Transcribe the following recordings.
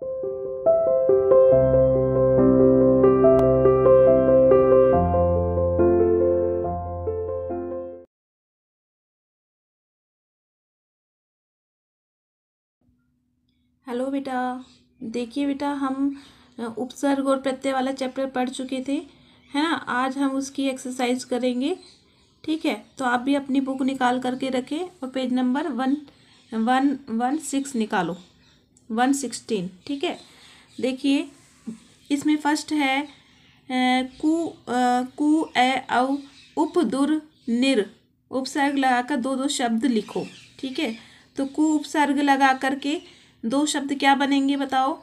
hello बेटा देखिए बेटा हम उपसर्ग और प्रत्यय वाला चैप्टर पढ़ चुके थे है ना आज हम उसकी एक्सरसाइज करेंगे ठीक है तो आप भी अपनी बुक निकाल करके रखें और page number one one one six निकालो वन सिक्सटीन ठीक है देखिए इसमें फर्स्ट है कु कु ए औ उप दुर निर उपसर्ग लगाकर दो दो शब्द लिखो ठीक है तो कु उपसर्ग लगा करके दो शब्द क्या बनेंगे बताओ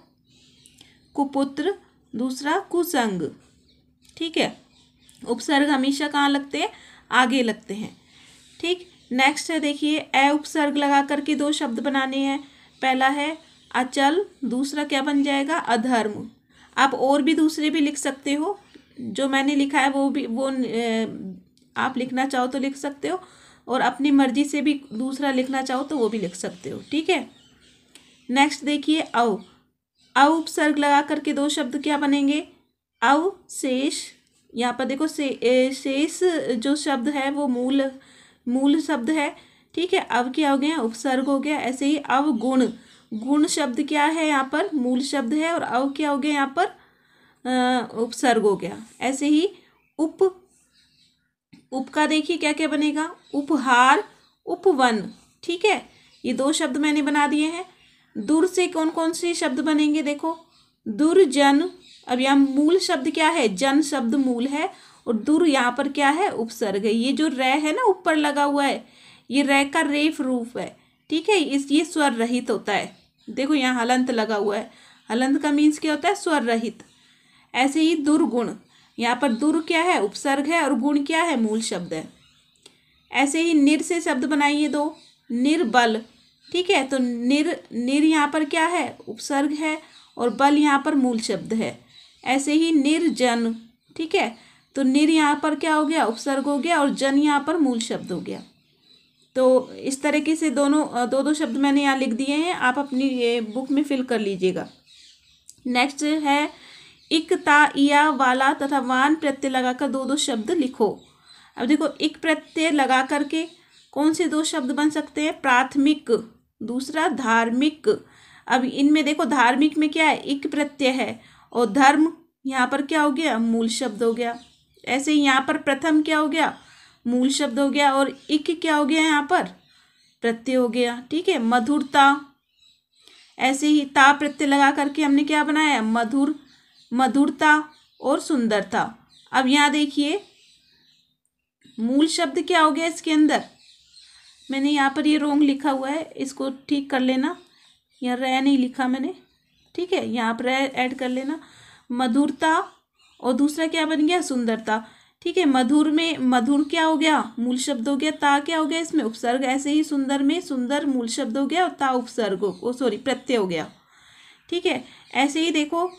कुपुत्र दूसरा कुसंग ठीक है उपसर्ग हमेशा कहाँ लगते हैं आगे लगते हैं ठीक नेक्स्ट है देखिए ए उपसर्ग लगा करके दो शब्द बनाने हैं पहला है अचल दूसरा क्या बन जाएगा अधर्म आप और भी दूसरे भी लिख सकते हो जो मैंने लिखा है वो भी वो आप लिखना चाहो तो लिख सकते हो और अपनी मर्जी से भी दूसरा लिखना चाहो तो वो भी लिख सकते हो ठीक है नेक्स्ट देखिए अव अव उपसर्ग लगा करके दो शब्द क्या बनेंगे अव शेष यहाँ पर देखो से शेष जो शब्द है वो मूल मूल शब्द है ठीक है अव क्या हो गया उपसर्ग हो गया ऐसे ही अवगुण गुण शब्द क्या है यहाँ पर मूल शब्द है और अव क्या हो गया यहाँ पर उपसर्ग हो गया ऐसे ही उप उप का देखिए क्या क्या बनेगा उपहार उपवन ठीक है ये दो शब्द मैंने बना दिए हैं दूर से कौन कौन से शब्द बनेंगे देखो दुर्जन अब यहाँ मूल शब्द क्या है जन शब्द मूल है और दूर यहाँ पर क्या है उपसर्ग है ये जो रे है ना ऊपर लगा हुआ है ये रे का रेफ रूप है ठीक है इस ये स्वर रहित होता है देखो यहाँ हलंत लगा हुआ है हलंत का मीन्स क्या होता है स्वर रहित ऐसे ही दुर्गुण यहाँ पर दुर् क्या है उपसर्ग है और गुण क्या है मूल शब्द है ऐसे ही निर से शब्द बनाइए दो निर्बल ठीक है तो निर निर यहाँ पर क्या है उपसर्ग है और बल यहाँ पर मूल शब्द है ऐसे ही निर्जन ठीक है तो निर यहाँ पर क्या हो गया उपसर्ग हो गया और जन यहाँ पर मूल शब्द हो गया तो इस तरीके से दोनों दो दो शब्द मैंने यहाँ लिख दिए हैं आप अपनी ये बुक में फिल कर लीजिएगा नेक्स्ट है इक ता या वाला तथा वान प्रत्यय लगाकर दो दो शब्द लिखो अब देखो इक प्रत्यय लगा करके कौन से दो शब्द बन सकते हैं प्राथमिक दूसरा धार्मिक अब इनमें देखो धार्मिक में क्या है इक प्रत्यय है और धर्म यहाँ पर क्या हो गया मूल शब्द हो गया ऐसे यहाँ पर प्रथम क्या हो गया मूल शब्द हो गया और इक क्या हो गया यहाँ पर प्रत्यय हो गया ठीक है मधुरता ऐसे ही ता प्रत्यय लगा करके हमने क्या बनाया मधुर मधुरता और सुंदरता अब यहाँ देखिए मूल शब्द क्या हो गया इसके अंदर मैंने यहाँ पर ये रोंग लिखा हुआ है इसको ठीक कर लेना यहाँ रह नहीं लिखा मैंने ठीक है यहाँ पर रह ऐड कर लेना मधुरता और दूसरा क्या बन गया सुंदरता ठीक है मधुर में मधुर क्या हो गया मूल शब्द हो गया ता क्या हो गया इसमें उपसर्ग ऐसे ही सुंदर में सुंदर मूल शब्द हो गया और ता उपसर्ग हो सॉरी प्रत्यय हो गया ठीक है ऐसे ही देखो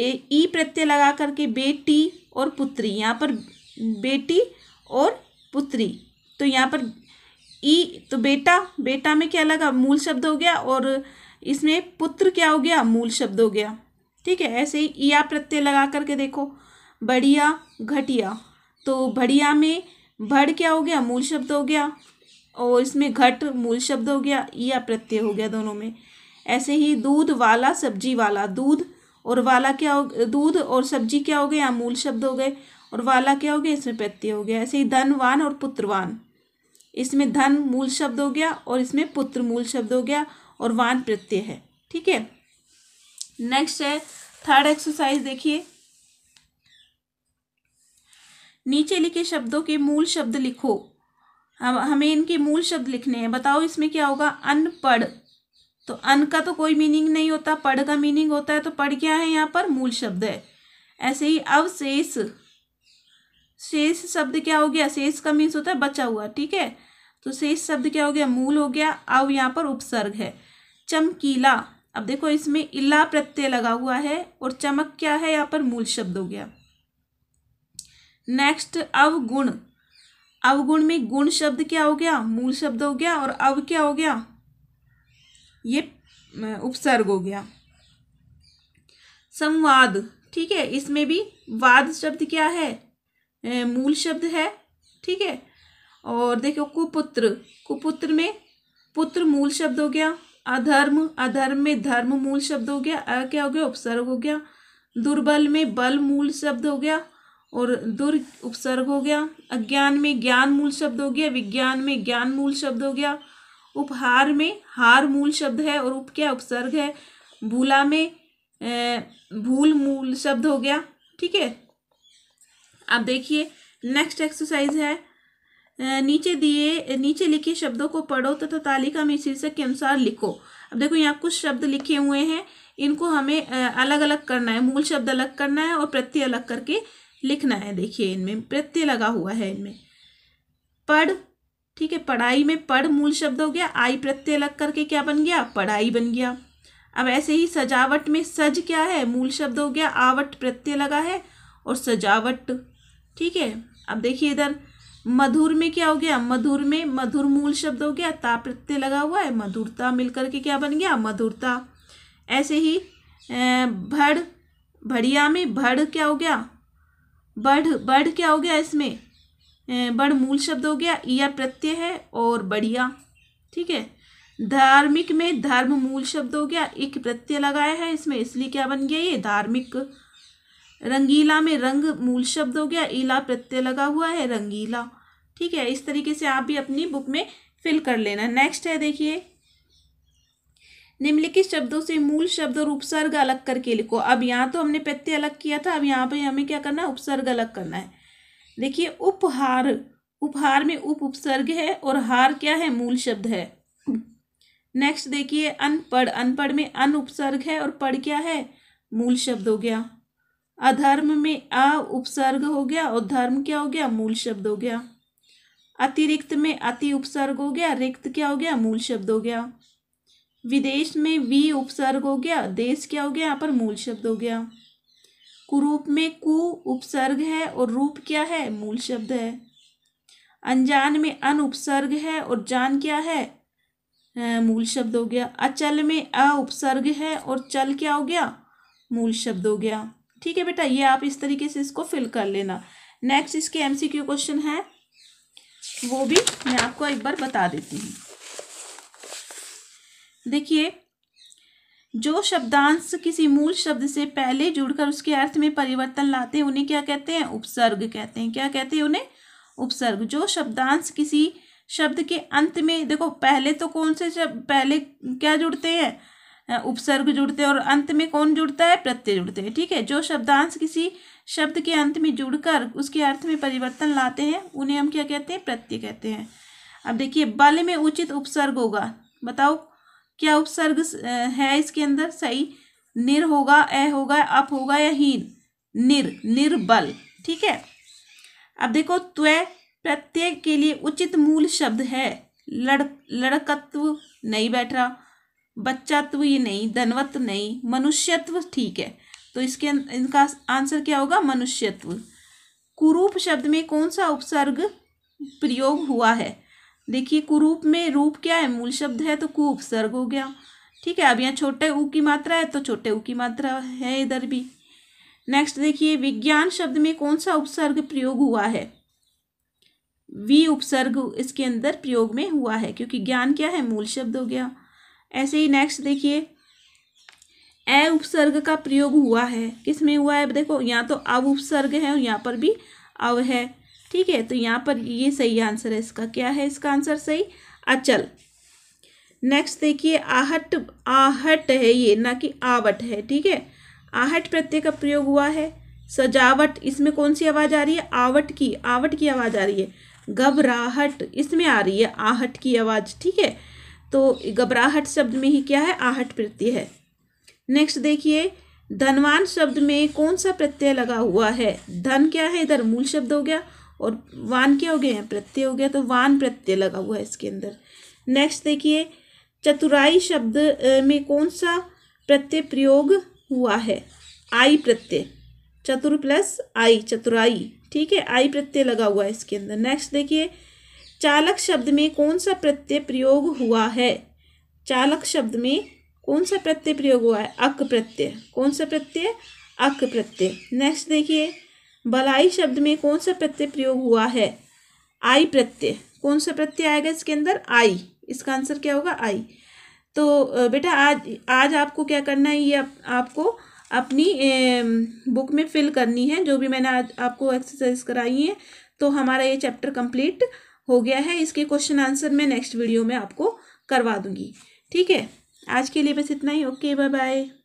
ए ई प्रत्यय लगा करके बेटी और पुत्री यहाँ पर बेटी और पुत्री तो यहाँ पर ई तो बेटा बेटा में क्या लगा मूल शब्द हो गया और इसमें पुत्र क्या हो गया मूल शब्द हो गया ठीक है ऐसे ही ईया प्रत्यय लगा करके देखो बढ़िया घटिया तो बढ़िया में भड़ क्या हो गया मूल शब्द हो गया और इसमें घट मूल शब्द हो गया या प्रत्यय हो गया दोनों में ऐसे ही दूध वाला सब्जी वाला दूध और वाला क्या हो दूध और सब्जी क्या हो गए या मूल शब्द हो गए और वाला क्या हो गया इसमें प्रत्यय हो गया ऐसे ही धनवान और पुत्रवान इसमें धन मूल शब्द हो गया और इसमें पुत्र मूल शब्द हो गया और वान प्रत्यय है ठीक है नेक्स्ट है थर्ड एक्सरसाइज देखिए नीचे लिखे शब्दों के मूल शब्द लिखो हम हमें इनके मूल शब्द लिखने हैं बताओ इसमें क्या होगा अनपढ़ तो अन का तो कोई मीनिंग नहीं होता पढ़ का मीनिंग होता है तो पढ़ क्या है यहाँ पर मूल शब्द है ऐसे ही अवशेष शेष शब्द क्या हो गया शेष का मीन्स होता है बचा हुआ ठीक है तो शेष शब्द क्या हो गया मूल हो गया अब यहाँ पर उपसर्ग है चमकीला अब देखो इसमें इला प्रत्यय लगा हुआ है और चमक क्या है यहाँ पर मूल शब्द हो गया नेक्स्ट अवगुण अवगुण में गुण शब्द क्या हो गया मूल शब्द हो गया और अव क्या हो गया ये उपसर्ग हो गया संवाद ठीक है इसमें भी वाद शब्द क्या है मूल शब्द है ठीक है और देखो कुपुत्र कुपुत्र में पुत्र मूल शब्द हो गया अधर्म अधर्म में धर्म मूल शब्द हो गया अ क्या हो गया उपसर्ग हो गया दुर्बल में बल मूल शब्द हो गया और दुर् उपसर्ग हो गया अज्ञान में ज्ञान मूल शब्द हो गया विज्ञान में ज्ञान मूल शब्द हो गया उपहार में हार मूल शब्द है और उप क्या उपसर्ग है भूला में भूल मूल शब्द हो गया ठीक है अब देखिए नेक्स्ट एक्सरसाइज है नीचे दिए नीचे लिखे शब्दों को पढ़ो तथा तो तालिका में शीर्षक के अनुसार लिखो अब देखो यहाँ कुछ शब्द लिखे हुए हैं इनको हमें अलग अलग करना है मूल शब्द अलग करना है और प्रत्यय अलग करके लिखना है देखिए इनमें प्रत्यय लगा हुआ है इनमें पढ़ ठीक है पढ़ाई में पढ़ मूल शब्द हो गया आई प्रत्यय लग करके क्या बन गया पढ़ाई बन गया अब ऐसे ही सजावट में सज क्या है मूल शब्द हो गया आवट प्रत्यय लगा है और सजावट ठीक है अब देखिए इधर मधुर में क्या हो गया मधुर में मधुर मूल शब्द हो गया ता प्रत्यय लगा हुआ है मधुरता मिलकर के क्या बन गया मधुरता ऐसे ही भड़ भड़िया में भड़ क्या हो गया बढ़ बढ़ क्या हो गया इसमें बढ़ मूल शब्द हो गया या प्रत्यय है और बढ़िया ठीक है धार्मिक में धर्म मूल शब्द हो गया एक प्रत्यय लगाया है इसमें इसलिए क्या बन गया ये धार्मिक रंगीला में रंग मूल शब्द हो गया इला प्रत्यय लगा हुआ है रंगीला ठीक है इस तरीके से आप भी अपनी बुक में फिल कर लेना नेक्स्ट है देखिए निम्नलिखित शब्दों से मूल शब्द और उपसर्ग अलग करके लिखो अब यहाँ तो हमने प्रत्यय अलग किया था अब यहाँ पर हमें क्या करना है उपसर्ग अलग करना है देखिए उपहार उपहार में उप उपसर्ग है और हार क्या है मूल शब्द है नेक्स्ट देखिए अनपढ़ अनपढ़ में अन उपसर्ग है और पढ़ क्या है मूल शब्द हो गया अधर्म में अ उपसर्ग हो गया और धर्म क्या हो गया मूल शब्द हो गया अतिरिक्त में अति उपसर्ग हो गया रिक्त क्या हो गया मूल शब्द हो गया विदेश में वी उपसर्ग हो गया देश क्या हो गया यहाँ पर मूल शब्द हो गया कुरूप में कु उपसर्ग है और रूप क्या है मूल शब्द है अनजान में अन उपसर्ग है और जान क्या है मूल शब्द हो गया अचल में अ उपसर्ग है और चल क्या हो गया मूल शब्द हो गया ठीक है बेटा ये आप इस तरीके से इसको फिल कर लेना नेक्स्ट इसके एमसीक्यू क्वेश्चन है वो भी मैं आपको एक बार बता देती हूँ देखिए जो शब्दांश किसी मूल शब्द से पहले जुड़कर उसके अर्थ में परिवर्तन लाते हैं उन्हें क्या कहते हैं उपसर्ग कहते हैं क्या कहते हैं उन्हें उपसर्ग जो शब्दांश किसी शब्द के अंत में देखो पहले तो कौन से शब्द पहले क्या जुड़ते हैं उपसर्ग जुड़ते हैं और अंत में कौन जुड़ता है प्रत्यय जुड़ते हैं ठीक है जो शब्दांश किसी शब्द के अंत में जुड़कर उसके अर्थ में परिवर्तन लाते हैं उन्हें हम क्या कहते हैं प्रत्यय कहते हैं अब देखिए बल में उचित उपसर्ग होगा बताओ क्या उपसर्ग है इसके अंदर सही निर होगा ए होगा अप होगा या हीन निर निर्बल ठीक है अब देखो त्व प्रत्यय के लिए उचित मूल शब्द है लड़ लड़कत्व नहीं बैठ रहा बच्चात्व ये नहीं धनवत्व नहीं मनुष्यत्व ठीक है तो इसके अं, इनका आंसर क्या होगा मनुष्यत्व कुरूप शब्द में कौन सा उपसर्ग प्रयोग हुआ है देखिए कुरूप में रूप क्या है मूल शब्द है तो कु उपसर्ग हो गया ठीक है अब यहाँ छोटे ऊ की मात्रा है तो छोटे ऊ की मात्रा है इधर भी नेक्स्ट देखिए विज्ञान शब्द में कौन सा उपसर्ग प्रयोग हुआ है वी उपसर्ग इसके अंदर प्रयोग में हुआ है क्योंकि ज्ञान क्या है मूल शब्द हो गया ऐसे ही नेक्स्ट देखिए ए उपसर्ग का प्रयोग हुआ है किसमें हुआ है देखो यहाँ तो अव उपसर्ग है और यहाँ पर भी अव है ठीक है तो यहाँ पर ये सही आंसर है इसका क्या है इसका आंसर सही अचल नेक्स्ट देखिए आहट आहट है ये ना कि आवट है ठीक है आहट प्रत्यय का प्रयोग हुआ है सजावट इसमें कौन सी आवाज़ आ रही है आवट की आवट की आवाज़ आ रही है घबराहट इसमें आ रही है आहट की आवाज़ ठीक है तो घबराहट शब्द में ही क्या है आहट प्रत्यय है नेक्स्ट देखिए धनवान शब्द में कौन सा प्रत्यय लगा हुआ है धन क्या है इधर मूल शब्द हो गया और वान क्या हो गया है प्रत्यय हो गया तो वान प्रत्यय लगा हुआ है इसके अंदर नेक्स्ट देखिए चतुराई शब्द में कौन सा प्रत्यय प्रयोग हुआ है आई प्रत्यय चतुर प्लस आई चतुराई ठीक है आई प्रत्यय लगा हुआ है इसके अंदर नेक्स्ट देखिए चालक शब्द में कौन सा प्रत्यय प्रयोग हुआ है चालक शब्द में कौन सा प्रत्यय प्रयोग हुआ है अक प्रत्यय कौन सा प्रत्यय अक प्रत्यय नेक्स्ट देखिए भलाई शब्द में कौन सा प्रत्यय प्रयोग हुआ है आई प्रत्यय कौन सा प्रत्यय आएगा इसके अंदर आई इसका आंसर क्या होगा आई तो बेटा आज आज आपको क्या करना है ये आप, आपको अपनी ए, बुक में फिल करनी है जो भी मैंने आज आपको एक्सरसाइज कराई है तो हमारा ये चैप्टर कंप्लीट हो गया है इसके क्वेश्चन आंसर मैं नेक्स्ट वीडियो में आपको करवा दूंगी ठीक है आज के लिए बस इतना ही ओके बाय बाय